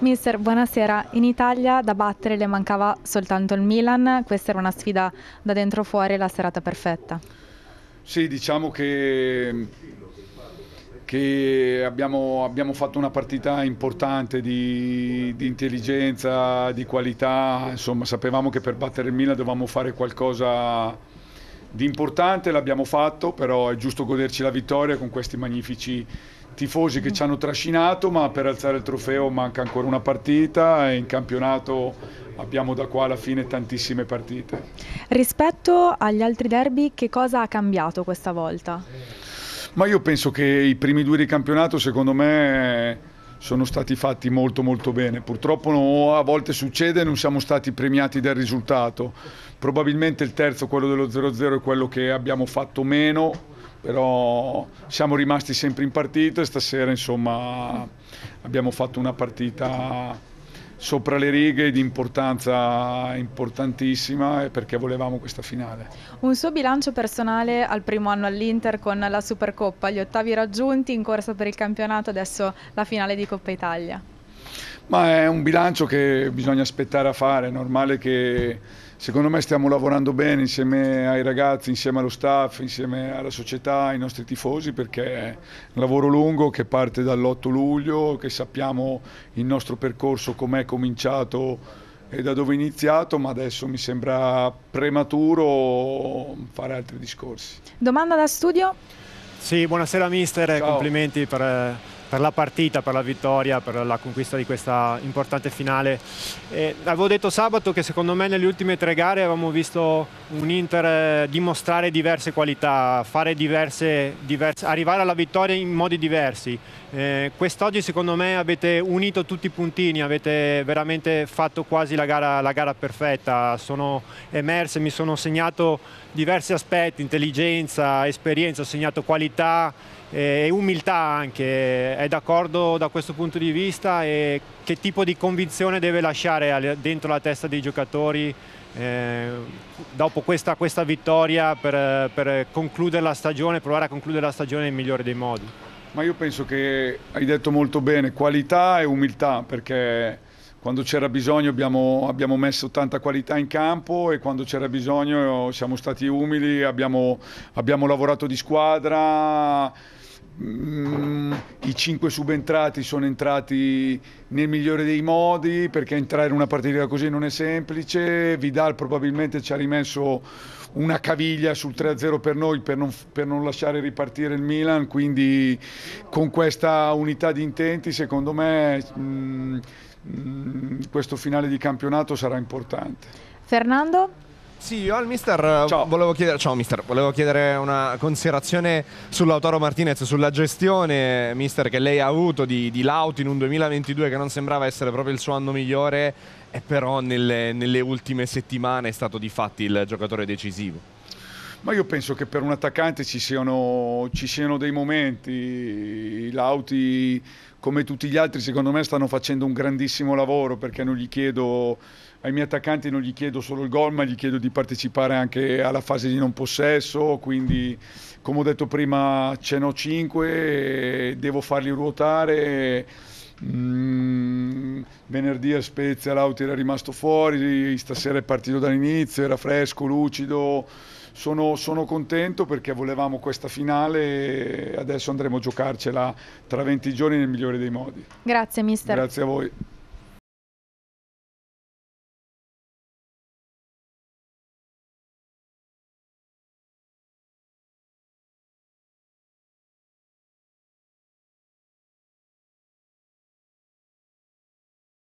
Mister, buonasera. In Italia da battere le mancava soltanto il Milan, questa era una sfida da dentro fuori, la serata perfetta. Sì, diciamo che, che abbiamo, abbiamo, fatto una partita importante di, di, intelligenza, di qualità, insomma sapevamo che per battere il Milan dovevamo fare qualcosa di importante, l'abbiamo fatto, però è giusto goderci la vittoria con questi magnifici tifosi che ci hanno trascinato, ma per alzare il trofeo manca ancora una partita e in campionato abbiamo da qua alla fine tantissime partite. Rispetto agli altri derby, che cosa ha cambiato questa volta? Ma io penso che i primi due di campionato, secondo me, sono stati fatti molto molto bene. Purtroppo no, a volte succede, non siamo stati premiati dal risultato. Probabilmente il terzo, quello dello 0-0, è quello che abbiamo fatto meno però siamo rimasti sempre in partita e stasera insomma abbiamo fatto una partita sopra le righe di importanza importantissima eh, perché volevamo questa finale. Un suo bilancio personale al primo anno all'Inter con la Supercoppa, gli ottavi raggiunti in corsa per il campionato, adesso la finale di Coppa Italia. Ma è un bilancio che bisogna aspettare a fare, è normale che secondo me stiamo lavorando bene insieme ai ragazzi, insieme allo staff, insieme alla società, ai nostri tifosi perché è un lavoro lungo che parte dall'8 luglio, che sappiamo il nostro percorso com'è cominciato e da dove è iniziato, ma adesso mi sembra prematuro fare altri discorsi. Domanda da studio? Sì, buonasera mister, Ciao. complimenti per eh, per la partita, per la vittoria, per la conquista di questa importante finale. E avevo detto sabato che secondo me nelle ultime tre gare avevamo visto un Inter eh, dimostrare diverse qualità, diverse, diverse, arrivare alla vittoria in modi diversi. Eh, Quest'oggi secondo me avete unito tutti i puntini, avete veramente fatto quasi la gara, la gara perfetta, sono emerse, mi sono segnato diversi aspetti, intelligenza, esperienza, ho segnato qualità eh, e umiltà anche è d'accordo da questo punto di vista e che tipo di convinzione deve lasciare dentro la testa dei giocatori eh, dopo questa, questa vittoria per, per, concludere la stagione, provare a concludere la stagione nel migliore dei modi? Ma io penso che hai detto molto bene, qualità e umiltà, perché quando c'era bisogno abbiamo, abbiamo, messo tanta qualità in campo e quando c'era bisogno siamo stati umili, abbiamo, abbiamo lavorato di squadra Mm, i cinque subentrati sono entrati nel migliore dei modi perché entrare in una partita così non è semplice. Vidal probabilmente ci ha rimesso una caviglia sul 3-0 per noi per non, per non lasciare ripartire il Milan, quindi con questa unità di intenti secondo me mh, mm, mh, mm, questo finale di campionato sarà importante. Fernando? Sì, io al mister eh, ciao. volevo chiedere, ciao mister, volevo chiedere una considerazione sull'Autaro Martinez, sulla gestione mister che lei ha avuto di, di Lauti in un 2022 che non sembrava essere proprio il suo anno migliore e però nelle, nelle ultime settimane è stato di fatti il giocatore decisivo. Ma io penso che per un attaccante ci siano, ci siano dei momenti, i Lauti come tutti gli altri secondo me stanno facendo un grandissimo lavoro perché non gli chiedo ai miei attaccanti non gli chiedo solo il gol ma gli chiedo di partecipare anche alla fase di non possesso quindi come ho detto prima ce n'ho 5 devo farli ruotare Mm, venerdì a Spezia l'Auti era rimasto fuori, stasera è partito dall'inizio, era fresco, lucido, sono, sono, contento perché volevamo questa finale e adesso andremo a giocarcela tra 20 giorni nel migliore dei modi. Grazie mister. Grazie a voi.